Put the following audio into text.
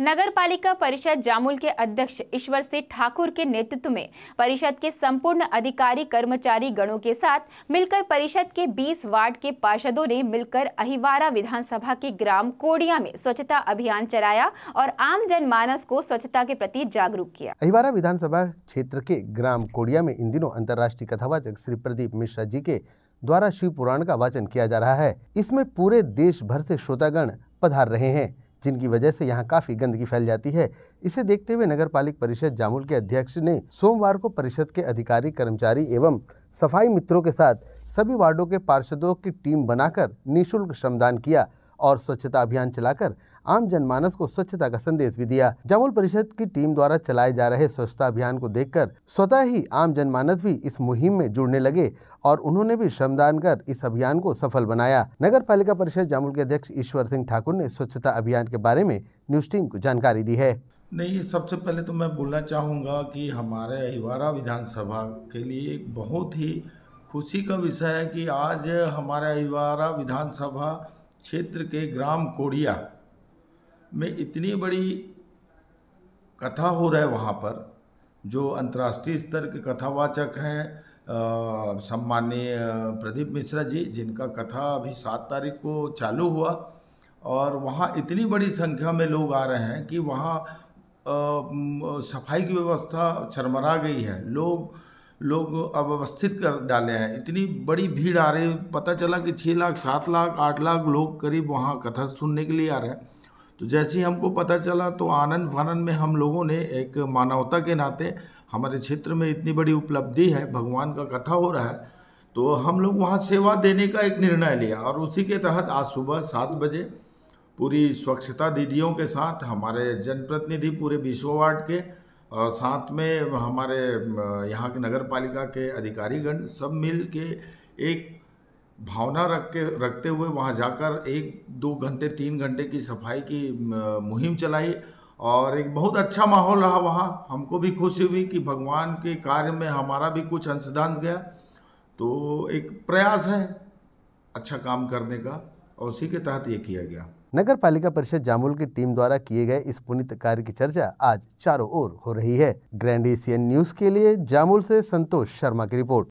नगर पालिका परिषद जामुल के अध्यक्ष ईश्वर सिंह ठाकुर के नेतृत्व में परिषद के संपूर्ण अधिकारी कर्मचारी गणों के साथ मिलकर परिषद के 20 वार्ड के पार्षदों ने मिलकर अहिवारा विधानसभा के ग्राम कोडिया में स्वच्छता अभियान चलाया और आम जनमानस को स्वच्छता के प्रति जागरूक किया अहिवारा विधानसभा क्षेत्र के ग्राम कोडिया में इन दिनों अंतर्राष्ट्रीय कथावाचक श्री प्रदीप मिश्रा जी के द्वारा शिव पुराण का वाचन किया जा रहा है इसमें पूरे देश भर से श्रोतागण पधार रहे हैं जिनकी वजह से यहां काफ़ी गंदगी फैल जाती है इसे देखते हुए नगर पालिक परिषद जामुल के अध्यक्ष ने सोमवार को परिषद के अधिकारी कर्मचारी एवं सफाई मित्रों के साथ सभी वार्डों के पार्षदों की टीम बनाकर निःशुल्क श्रमदान किया और स्वच्छता अभियान चलाकर आम जनमानस को स्वच्छता का संदेश भी दिया जमुल परिषद की टीम द्वारा चलाए जा रहे स्वच्छता अभियान को देखकर स्वतः ही आम जनमानस भी इस मुहिम में जुड़ने लगे और उन्होंने भी श्रमदान कर इस अभियान को सफल बनाया नगर पालिका परिषद जामुल के अध्यक्ष ईश्वर सिंह ठाकुर ने स्वच्छता अभियान के बारे में न्यूज टीम को जानकारी दी है नहीं सबसे पहले तो मैं बोलना चाहूँगा कि हमारे अहिवारा विधानसभा के लिए एक बहुत ही खुशी का विषय है कि आज हमारे अहिवारा विधानसभा क्षेत्र के ग्राम कोड़िया में इतनी बड़ी कथा हो रहा है वहाँ पर जो अंतर्राष्ट्रीय स्तर के कथावाचक हैं सम्माननीय प्रदीप मिश्रा जी जिनका कथा अभी सात तारीख को चालू हुआ और वहाँ इतनी बड़ी संख्या में लोग आ रहे हैं कि वहाँ सफाई की व्यवस्था चरमरा गई है लोग लोग अव्यवस्थित कर डाले हैं इतनी बड़ी भीड़ आ रही पता चला कि छः लाख सात लाख आठ लाख लोग करीब वहाँ कथा सुनने के लिए आ रहे हैं तो जैसे ही हमको पता चला तो आनंद फानंद में हम लोगों ने एक मानवता के नाते हमारे क्षेत्र में इतनी बड़ी उपलब्धि है भगवान का कथा हो रहा है तो हम लोग वहाँ सेवा देने का एक निर्णय लिया और उसी के तहत आज सुबह सात बजे पूरी स्वच्छता दीदियों के साथ हमारे जनप्रतिनिधि पूरे विश्व वार्ड के और साथ में हमारे यहाँ के नगर पालिका के अधिकारीगण सब मिल के एक भावना रख के रखते हुए वहाँ जाकर एक दो घंटे तीन घंटे की सफाई की मुहिम चलाई और एक बहुत अच्छा माहौल रहा वहाँ हमको भी खुशी हुई कि भगवान के कार्य में हमारा भी कुछ अंशदान गया तो एक प्रयास है अच्छा काम करने का और उसी के तहत ये किया गया नगर पालिका परिषद जामुल की टीम द्वारा किए गए इस पुनित कार्य की चर्चा आज चारों ओर हो रही है ग्रैंड एशियन न्यूज के लिए जामुल से संतोष शर्मा की रिपोर्ट